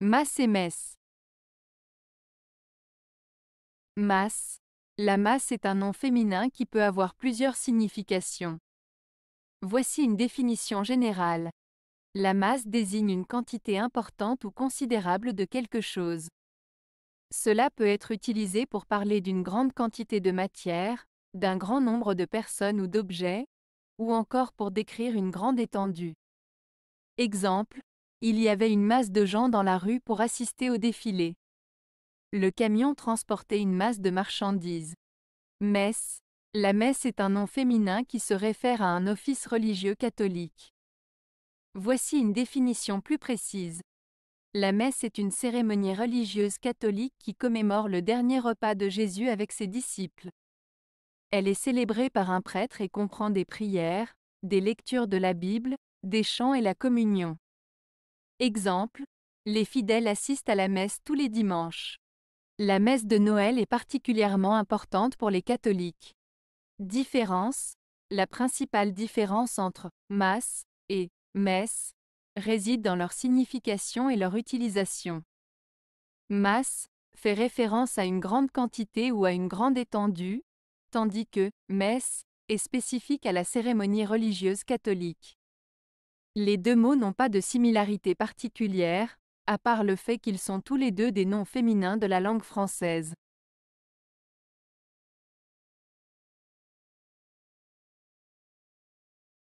Masse et messe. Masse. La masse est un nom féminin qui peut avoir plusieurs significations. Voici une définition générale. La masse désigne une quantité importante ou considérable de quelque chose. Cela peut être utilisé pour parler d'une grande quantité de matière, d'un grand nombre de personnes ou d'objets, ou encore pour décrire une grande étendue. Exemple, il y avait une masse de gens dans la rue pour assister au défilé. Le camion transportait une masse de marchandises. Messe. La messe est un nom féminin qui se réfère à un office religieux catholique. Voici une définition plus précise. La messe est une cérémonie religieuse catholique qui commémore le dernier repas de Jésus avec ses disciples. Elle est célébrée par un prêtre et comprend des prières, des lectures de la Bible, des chants et la communion. Exemple, les fidèles assistent à la messe tous les dimanches. La messe de Noël est particulièrement importante pour les catholiques. Différence La principale différence entre masse et messe réside dans leur signification et leur utilisation. Masse fait référence à une grande quantité ou à une grande étendue, tandis que messe est spécifique à la cérémonie religieuse catholique. Les deux mots n'ont pas de similarité particulière, à part le fait qu'ils sont tous les deux des noms féminins de la langue française.